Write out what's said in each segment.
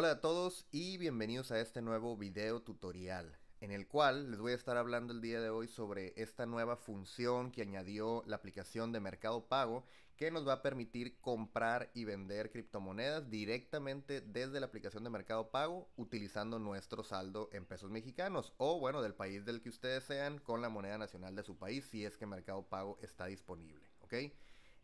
Hola a todos y bienvenidos a este nuevo video tutorial en el cual les voy a estar hablando el día de hoy sobre esta nueva función que añadió la aplicación de Mercado Pago que nos va a permitir comprar y vender criptomonedas directamente desde la aplicación de Mercado Pago utilizando nuestro saldo en pesos mexicanos o bueno del país del que ustedes sean con la moneda nacional de su país si es que Mercado Pago está disponible, ¿ok?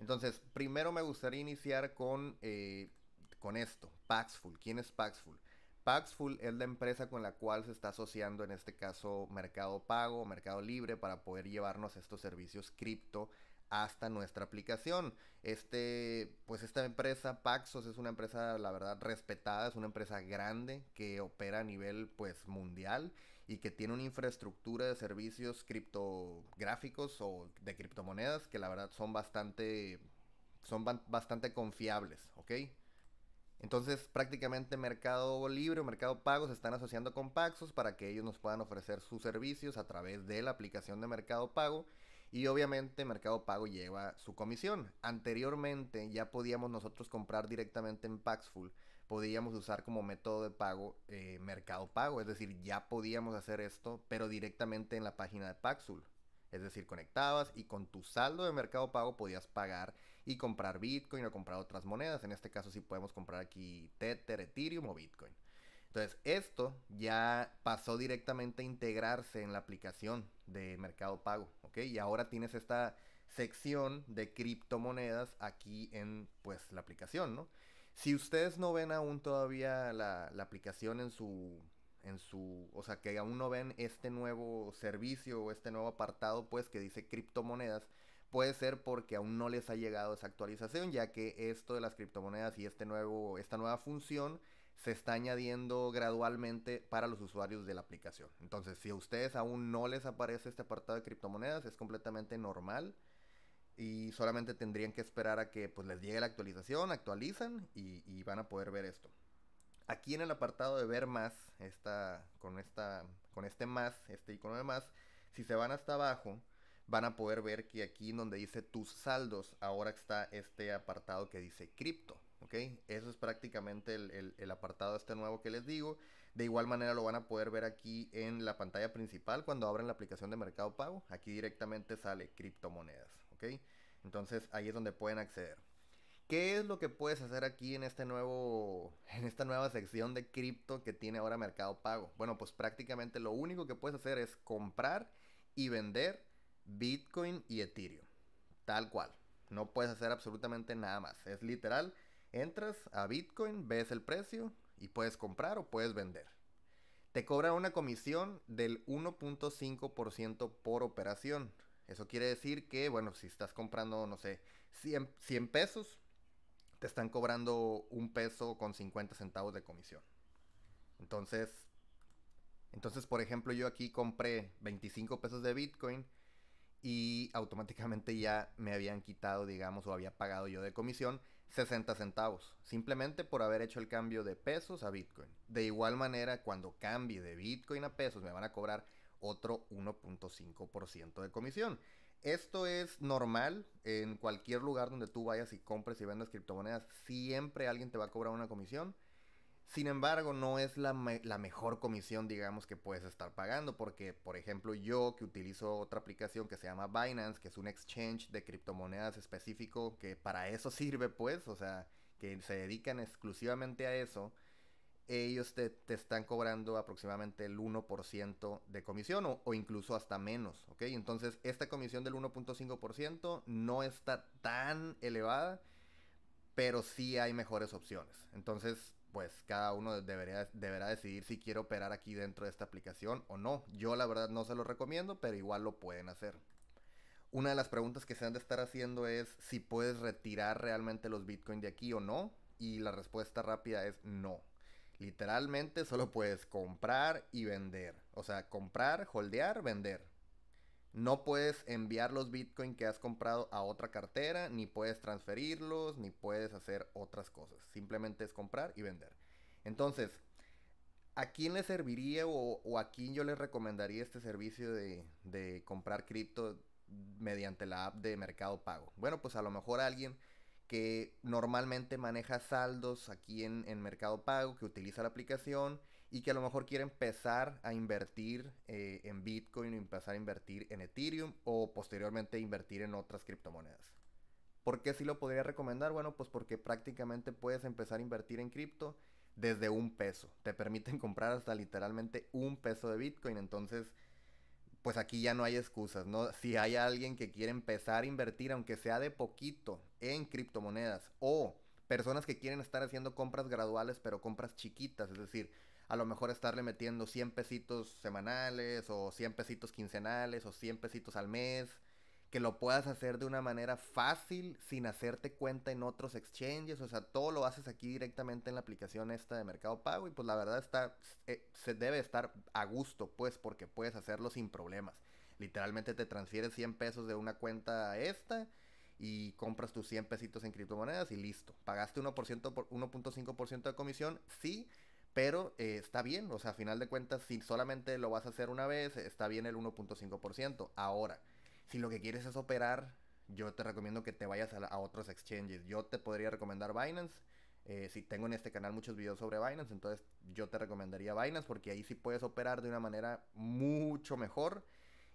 Entonces primero me gustaría iniciar con eh, con esto. Paxful, ¿quién es Paxful? Paxful es la empresa con la cual se está asociando en este caso Mercado Pago, Mercado Libre para poder llevarnos estos servicios cripto hasta nuestra aplicación. Este, pues esta empresa Paxos es una empresa la verdad respetada, es una empresa grande que opera a nivel pues mundial y que tiene una infraestructura de servicios criptográficos o de criptomonedas que la verdad son bastante son bastante confiables, ¿ok? Entonces prácticamente Mercado Libre o Mercado Pago se están asociando con Paxos para que ellos nos puedan ofrecer sus servicios a través de la aplicación de Mercado Pago. Y obviamente Mercado Pago lleva su comisión. Anteriormente ya podíamos nosotros comprar directamente en Paxful. Podíamos usar como método de pago eh, Mercado Pago. Es decir, ya podíamos hacer esto, pero directamente en la página de Paxful. Es decir, conectabas y con tu saldo de Mercado Pago podías pagar y comprar Bitcoin o comprar otras monedas. En este caso sí podemos comprar aquí Tether, Ethereum o Bitcoin. Entonces, esto ya pasó directamente a integrarse en la aplicación de Mercado Pago, Y ahora tienes esta sección de criptomonedas aquí en, pues, la aplicación, ¿no? Si ustedes no ven aún todavía la, aplicación en su, en su, o sea, que aún no ven este nuevo servicio o este nuevo apartado, pues, que dice criptomonedas, Puede ser porque aún no les ha llegado esa actualización, ya que esto de las criptomonedas y este nuevo, esta nueva función se está añadiendo gradualmente para los usuarios de la aplicación. Entonces, si a ustedes aún no les aparece este apartado de criptomonedas, es completamente normal y solamente tendrían que esperar a que pues, les llegue la actualización, actualizan y, y, van a poder ver esto. Aquí en el apartado de ver más, esta, con, esta, con este más, este icono de más, si se van hasta abajo, van a poder ver que aquí donde dice tus saldos, ahora está este apartado que dice cripto. ¿ok? Eso es prácticamente el, apartado este nuevo que les digo. De igual manera lo van a poder ver aquí en la pantalla principal cuando abren la aplicación de Mercado Pago. Aquí directamente sale criptomonedas, ¿ok? Entonces ahí es donde pueden acceder. ¿Qué es lo que puedes hacer aquí en este nuevo, en esta nueva sección de cripto que tiene ahora Mercado Pago? Bueno, pues prácticamente lo único que puedes hacer es comprar y vender Bitcoin y Ethereum. Tal cual. No puedes hacer absolutamente nada más. Es literal. Entras a Bitcoin, ves el precio y puedes comprar o puedes vender. Te cobra una comisión del 1.5% por operación. Eso quiere decir que, bueno, si estás comprando, no sé, 100, 100 pesos, te están cobrando un peso con 50 centavos de comisión. Entonces, entonces, por ejemplo, yo aquí compré 25 pesos de Bitcoin y automáticamente ya me habían quitado, digamos, o había pagado yo de comisión 60 centavos, simplemente por haber hecho el cambio de pesos a Bitcoin. De igual manera, cuando cambie de Bitcoin a pesos, me van a cobrar otro 1.5% de comisión. Esto es normal en cualquier lugar donde tú vayas y compres y vendas criptomonedas, siempre alguien te va a cobrar una comisión. Sin embargo, no es la, mejor comisión, digamos, que puedes estar pagando, porque, por ejemplo, yo que utilizo otra aplicación que se llama Binance, que es un exchange de criptomonedas específico, que para eso sirve, pues, o sea, que se dedican exclusivamente a eso, ellos te, están cobrando aproximadamente el 1% de comisión o, o, incluso hasta menos, ¿ok? Entonces, esta comisión del 1.5% no está tan elevada, pero sí hay mejores opciones. Entonces, pues cada uno debería, deberá decidir si quiere operar aquí dentro de esta aplicación o no. Yo la verdad no se lo recomiendo, pero igual lo pueden hacer. Una de las preguntas que se han de estar haciendo es si puedes retirar realmente los Bitcoin de aquí o no. Y la respuesta rápida es no. Literalmente solo puedes comprar y vender. O sea, comprar, holdear, vender. No puedes enviar los Bitcoin que has comprado a otra cartera, ni puedes transferirlos, ni puedes hacer otras cosas. Simplemente es comprar y vender. Entonces, ¿a quién le serviría o, a quién yo le recomendaría este servicio de, comprar cripto mediante la app de Mercado Pago? Bueno, pues a lo mejor alguien que normalmente maneja saldos aquí en Mercado Pago, que utiliza la aplicación y que a lo mejor quiere empezar a invertir eh, en Bitcoin, o empezar a invertir en Ethereum o posteriormente invertir en otras criptomonedas. ¿Por qué sí lo podría recomendar? Bueno, pues porque prácticamente puedes empezar a invertir en cripto desde un peso. Te permiten comprar hasta literalmente un peso de Bitcoin. Entonces, pues aquí ya no hay excusas, ¿no? Si hay alguien que quiere empezar a invertir, aunque sea de poquito, en criptomonedas o personas que quieren estar haciendo compras graduales, pero compras chiquitas, es decir, a lo mejor estarle metiendo 100 pesitos semanales o 100 pesitos quincenales o 100 pesitos al mes, que lo puedas hacer de una manera fácil sin hacerte cuenta en otros exchanges, o sea, todo lo haces aquí directamente en la aplicación esta de Mercado Pago y pues la verdad está, eh, se debe estar a gusto pues porque puedes hacerlo sin problemas. Literalmente te transfieres 100 pesos de una cuenta a esta y compras tus 100 pesitos en criptomonedas y listo. Pagaste 1% por 1.5% de comisión, sí, pero eh, está bien, o sea, a final de cuentas, si solamente lo vas a hacer una vez, está bien el 1.5%. Ahora, si lo que quieres es operar, yo te recomiendo que te vayas a, otros exchanges. Yo te podría recomendar Binance. Eh, si tengo en este canal muchos videos sobre Binance, entonces yo te recomendaría Binance porque ahí sí puedes operar de una manera mucho mejor.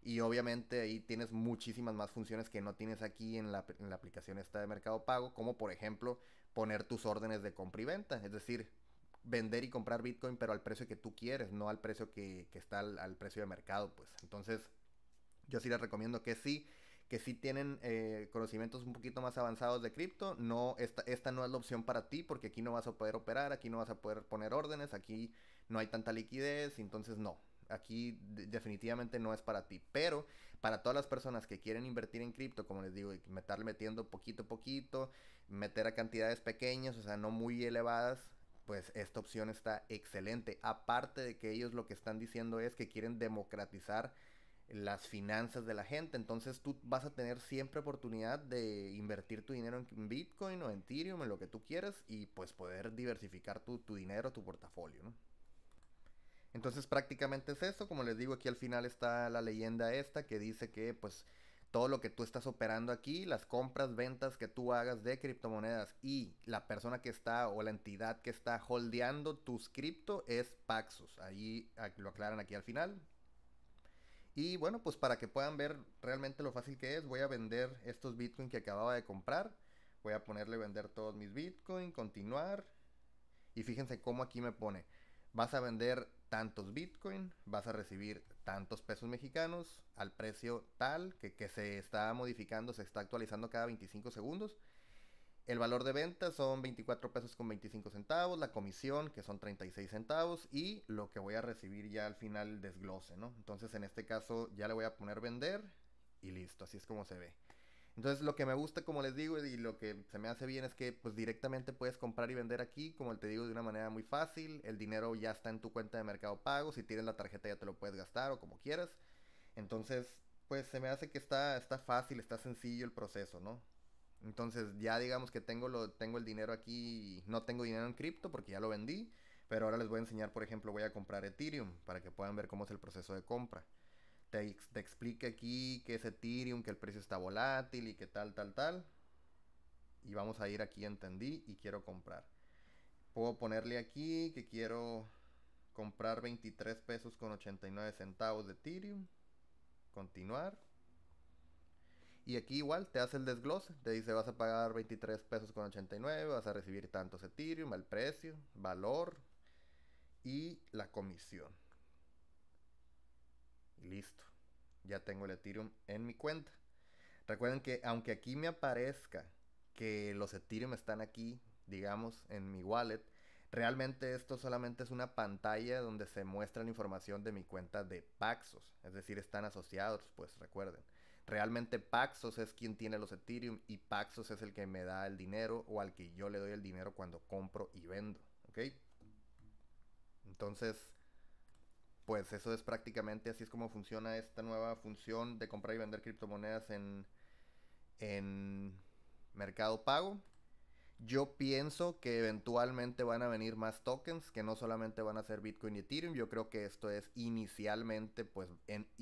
Y obviamente ahí tienes muchísimas más funciones que no tienes aquí en la, en la aplicación esta de Mercado Pago, como por ejemplo poner tus órdenes de compra y venta. Es decir, vender y comprar Bitcoin, pero al precio que tú quieres, no al precio que, está al, precio de mercado, pues. Entonces, yo sí les recomiendo que sí, que sí tienen eh, conocimientos un poquito más avanzados de cripto. No, esta, esta no es la opción para ti, porque aquí no vas a poder operar, aquí no vas a poder poner órdenes, aquí no hay tanta liquidez, entonces no. Aquí definitivamente no es para ti, pero para todas las personas que quieren invertir en cripto, como les digo, y meterle metiendo poquito a poquito, meter a cantidades pequeñas, o sea, no muy elevadas, pues esta opción está excelente. Aparte de que ellos lo que están diciendo es que quieren democratizar las finanzas de la gente. Entonces tú vas a tener siempre oportunidad de invertir tu dinero en Bitcoin o en Ethereum, en lo que tú quieras, y pues poder diversificar tu, tu dinero, tu portafolio. Entonces prácticamente es eso. Como les digo, aquí al final está la leyenda esta que dice que pues todo lo que tú estás operando aquí, las compras, ventas que tú hagas de criptomonedas y la persona que está o la entidad que está holdeando tus cripto es Paxos. Ahí ah, lo aclaran aquí al final. Y bueno, pues para que puedan ver realmente lo fácil que es, voy a vender estos Bitcoin que acababa de comprar. Voy a ponerle vender todos mis Bitcoin, continuar. Y fíjense cómo aquí me pone. Vas a vender tantos Bitcoin, vas a recibir tantos pesos mexicanos al precio tal que, se está modificando, se está actualizando cada 25 segundos. El valor de venta son 24 pesos con 25 centavos, la comisión que son 36 centavos y lo que voy a recibir ya al final desglose, ¿no? Entonces en este caso ya le voy a poner vender y listo, así es como se ve. Entonces lo que me gusta, como les digo, y lo que se me hace bien es que pues directamente puedes comprar y vender aquí, como te digo, de una manera muy fácil. El dinero ya está en tu cuenta de mercado pago, si tienes la tarjeta ya te lo puedes gastar o como quieras. Entonces, pues se me hace que está, está fácil, está sencillo el proceso, ¿no? Entonces ya digamos que tengo, lo, tengo el dinero aquí, no tengo dinero en cripto porque ya lo vendí, pero ahora les voy a enseñar, por ejemplo, voy a comprar Ethereum para que puedan ver cómo es el proceso de compra te, explique explica aquí que es Ethereum, que el precio está volátil y que tal, tal, tal. Y vamos a ir aquí entendí y quiero comprar. Puedo ponerle aquí que quiero comprar 23 pesos con 89 centavos de Ethereum. Continuar. Y aquí igual te hace el desglose, te dice vas a pagar 23 pesos con 89, vas a recibir tantos Ethereum, el precio, valor y la comisión. Listo. Ya tengo el Ethereum en mi cuenta. Recuerden que aunque aquí me aparezca que los Ethereum están aquí, digamos, en mi wallet, realmente esto solamente es una pantalla donde se muestra la información de mi cuenta de Paxos. Es decir, están asociados, pues recuerden. Realmente Paxos es quien tiene los Ethereum y Paxos es el que me da el dinero o al que yo le doy el dinero cuando compro y vendo. ¿Ok? Entonces, pues eso es prácticamente así es como funciona esta nueva función de comprar y vender criptomonedas en, Mercado Pago. Yo pienso que eventualmente van a venir más tokens que no solamente van a ser Bitcoin y Ethereum. Yo creo que esto es inicialmente, pues,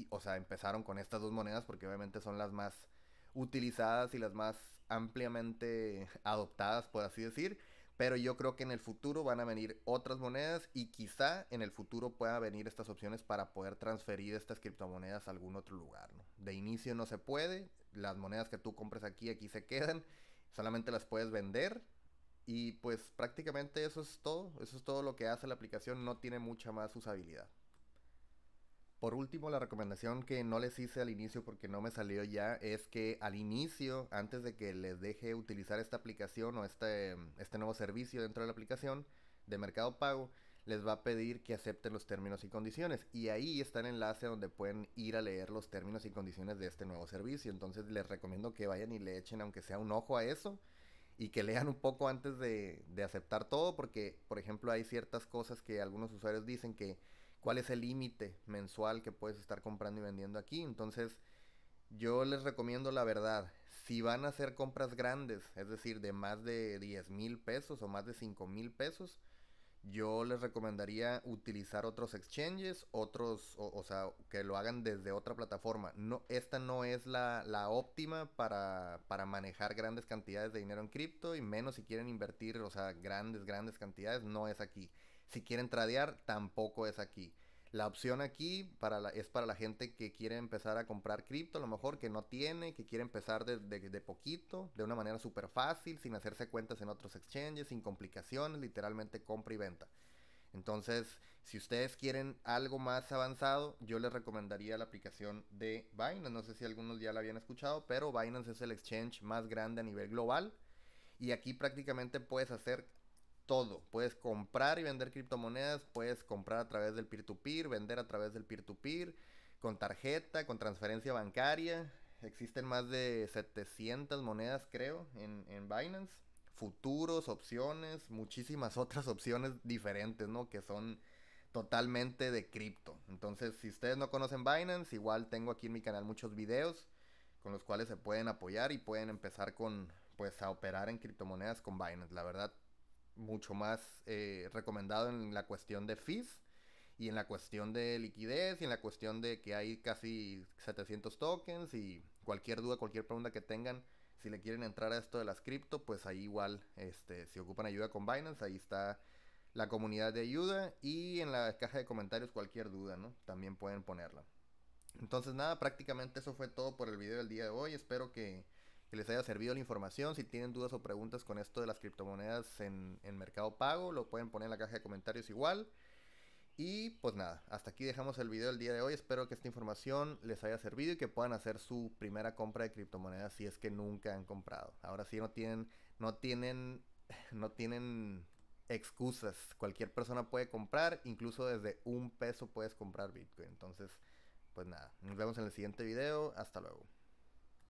o sea, empezaron con estas dos monedas porque obviamente son las más utilizadas y las más ampliamente adoptadas, por así decir pero yo creo que en el futuro van a venir otras monedas y quizá en el futuro puedan venir estas opciones para poder transferir estas criptomonedas a algún otro lugar. De inicio no se puede, las monedas que tú compres aquí, aquí se quedan, solamente las puedes vender y pues prácticamente eso es todo, eso es todo lo que hace la aplicación, no tiene mucha más usabilidad. Por último, la recomendación que no les hice al inicio porque no me salió ya es que al inicio, antes de que les deje utilizar esta aplicación o este, este nuevo servicio dentro de la aplicación de Mercado Pago, les va a pedir que acepten los términos y condiciones. Y ahí está el enlace donde pueden ir a leer los términos y condiciones de este nuevo servicio. Entonces les recomiendo que vayan y le echen aunque sea un ojo a eso y que lean un poco antes de aceptar todo porque, por ejemplo, hay ciertas cosas que algunos usuarios dicen que cuál es el límite mensual que puedes estar comprando y vendiendo aquí. Entonces, yo les recomiendo la verdad, si van a hacer compras grandes, es decir, de más de 10 mil pesos o más de 5 mil pesos, yo les recomendaría utilizar otros exchanges, otros, o, sea, que lo hagan desde otra plataforma. No, esta no es la, óptima para, para, manejar grandes cantidades de dinero en cripto y menos si quieren invertir, o sea, grandes, grandes cantidades, no es aquí. Si quieren tradear, tampoco es aquí. La opción aquí para la, es para la gente que quiere empezar a comprar cripto, a lo mejor que no tiene, que quiere empezar de, de, de poquito, de una manera súper fácil, sin hacerse cuentas en otros exchanges, sin complicaciones, literalmente compra y venta. Entonces, si ustedes quieren algo más avanzado, yo les recomendaría la aplicación de Binance. No sé si algunos ya la habían escuchado, pero Binance es el exchange más grande a nivel global. Y aquí prácticamente puedes hacer todo. Puedes comprar y vender criptomonedas, puedes comprar a través del peer-to-peer, vender a través del peer-to-peer, con tarjeta, con transferencia bancaria. Existen más de 700 monedas, creo, en, Binance. Futuros, opciones, muchísimas otras opciones diferentes, ¿no? Que son totalmente de cripto. Entonces, si ustedes no conocen Binance, igual tengo aquí en mi canal muchos videos con los cuales se pueden apoyar y pueden empezar con pues a operar en criptomonedas con Binance. La verdad, mucho más eh, recomendado en la cuestión de fees y en la cuestión de liquidez y en la cuestión de que hay casi 700 tokens y cualquier duda, cualquier pregunta que tengan, si le quieren entrar a esto de las cripto, pues ahí igual, este, si ocupan ayuda con Binance, ahí está la comunidad de ayuda y en la caja de comentarios cualquier duda, ¿no? También pueden ponerla. Entonces nada, prácticamente eso fue todo por el video del día de hoy. Espero que que les haya servido la información. Si tienen dudas o preguntas con esto de las criptomonedas en, Mercado Pago, lo pueden poner en la caja de comentarios igual. Y pues nada, hasta aquí dejamos el video del día de hoy. Espero que esta información les haya servido y que puedan hacer su primera compra de criptomonedas si es que nunca han comprado. Ahora sí no tienen, no tienen, no tienen excusas. Cualquier persona puede comprar, incluso desde un peso puedes comprar Bitcoin. Entonces, pues nada, nos vemos en el siguiente video. Hasta luego.